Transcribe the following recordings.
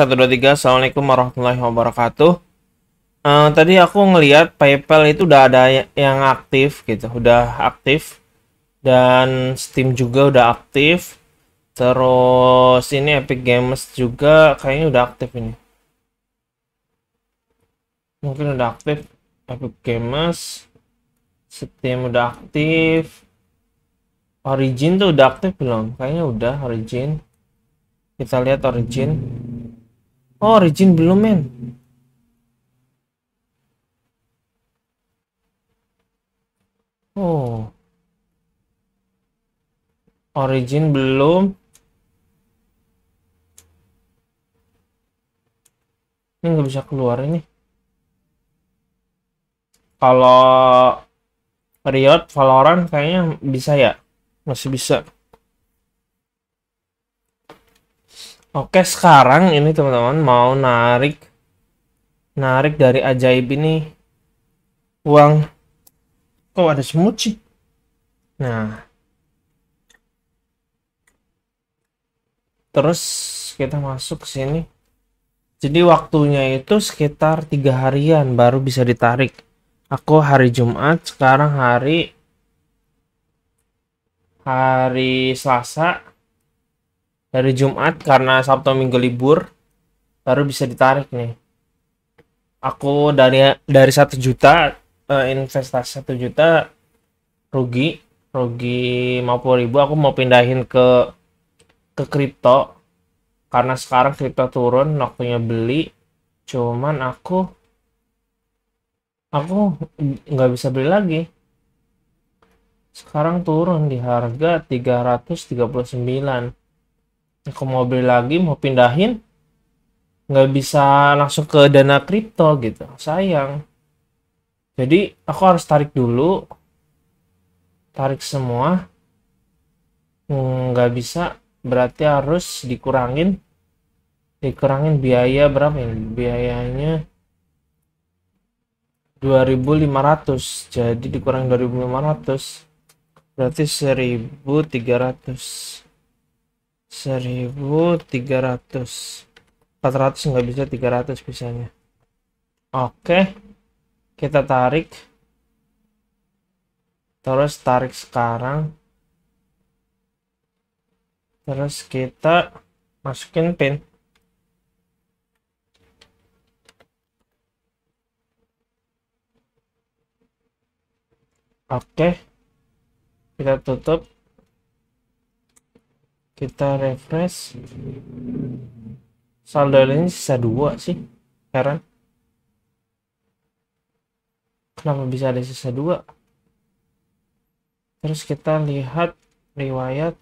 123 Assalamualaikum warahmatullahi wabarakatuh uh, Tadi aku ngeliat Paypal itu udah ada yang aktif gitu Udah aktif Dan Steam juga udah aktif Terus ini Epic Games juga kayaknya udah aktif ini Mungkin udah aktif Epic Games Steam udah aktif Origin tuh udah aktif belum? Kayaknya udah Origin kita lihat origin Oh, Origin belum, men. Oh. Origin oh, belum. Ini nggak bisa keluar ini. Kalau Riot, Valorant kayaknya bisa ya. Masih bisa. Oke, sekarang ini teman-teman mau narik narik dari ajaib ini uang kok oh, ada semut sih. Nah. Terus kita masuk ke sini. Jadi waktunya itu sekitar tiga harian baru bisa ditarik. Aku hari Jumat, sekarang hari hari Selasa, dari Jumat karena Sabtu Minggu libur baru bisa ditarik nih aku dari dari satu juta eh, investasi satu juta rugi rugi 50 ribu aku mau pindahin ke ke kripto karena sekarang kripto turun waktunya beli cuman aku aku nggak bisa beli lagi sekarang turun di harga 339 aku mau beli lagi mau pindahin nggak bisa langsung ke dana kripto gitu sayang jadi aku harus tarik dulu tarik semua nggak bisa berarti harus dikurangin dikurangin biaya berapa ini biayanya 2500 jadi dikurangin 2500 berarti 1300 1300 400 nggak bisa 300 bisanya oke kita tarik terus tarik sekarang terus kita masukin pin oke kita tutup kita refresh saldo ini sisa dua sih heran kenapa bisa ada sisa dua terus kita lihat riwayat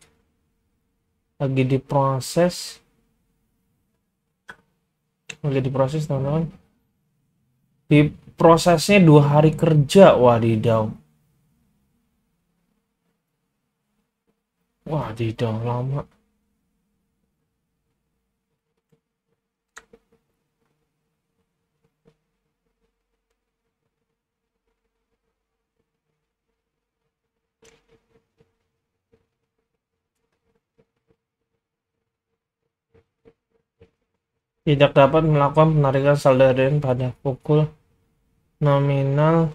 lagi diproses lagi diproses teman-teman diprosesnya dua hari kerja wadidaw Wah, tidak lama. tidak dapat melakukan penarikan saldo pada pukul nominal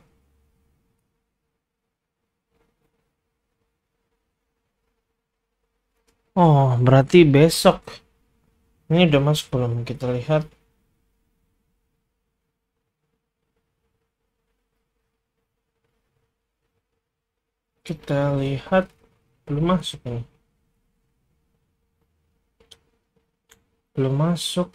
Oh, berarti besok. Ini udah masuk belum? Kita lihat. Kita lihat. Belum masuk nih. Belum masuk.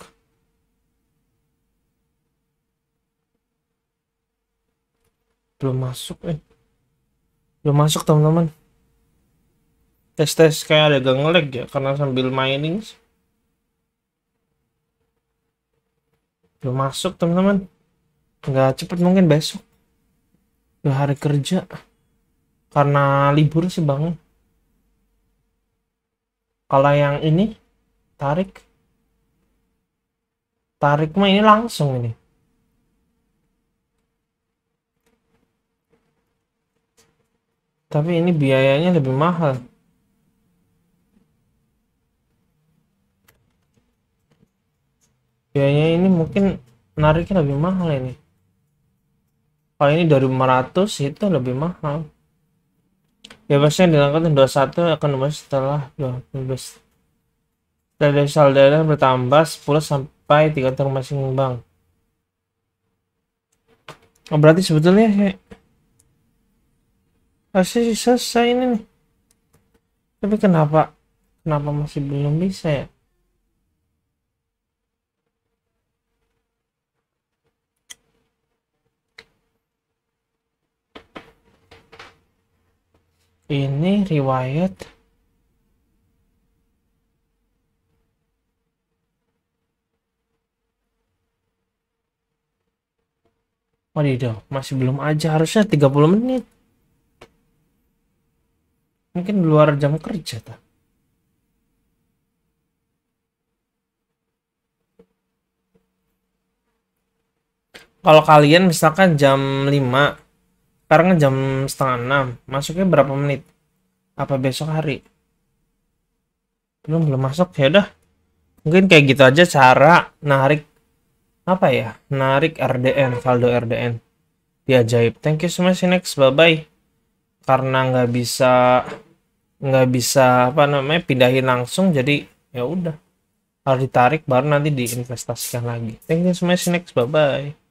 Belum masuk, eh. Belum masuk, teman-teman tes tes kayak ada gang lag ya karena sambil mining udah masuk teman-teman nggak cepet mungkin besok udah hari kerja karena libur sih bang kalau yang ini tarik tarik mah ini langsung ini tapi ini biayanya lebih mahal biayanya ini mungkin nariknya lebih mahal ini kalau ini dari 500 itu lebih mahal ya bebasnya dilakukan 21 akan dibahas setelah 12 dari saldana bertambah 10 sampai 3 tahun masing bank oh, berarti sebetulnya ya, masih selesai ini nih tapi kenapa kenapa masih belum bisa ya ini riwayat Wadidaw, masih belum aja. Harusnya 30 menit. Mungkin luar jam kerja, tak? Kalau kalian misalkan jam 5 sekarang jam setengah enam masuknya berapa menit apa besok hari belum belum masuk ya udah mungkin kayak gitu aja cara narik apa ya narik RDN saldo RDN di ajaib thank you so much next bye bye karena nggak bisa nggak bisa apa namanya pindahin langsung jadi ya udah harus ditarik baru nanti diinvestasikan lagi thank you so much next bye bye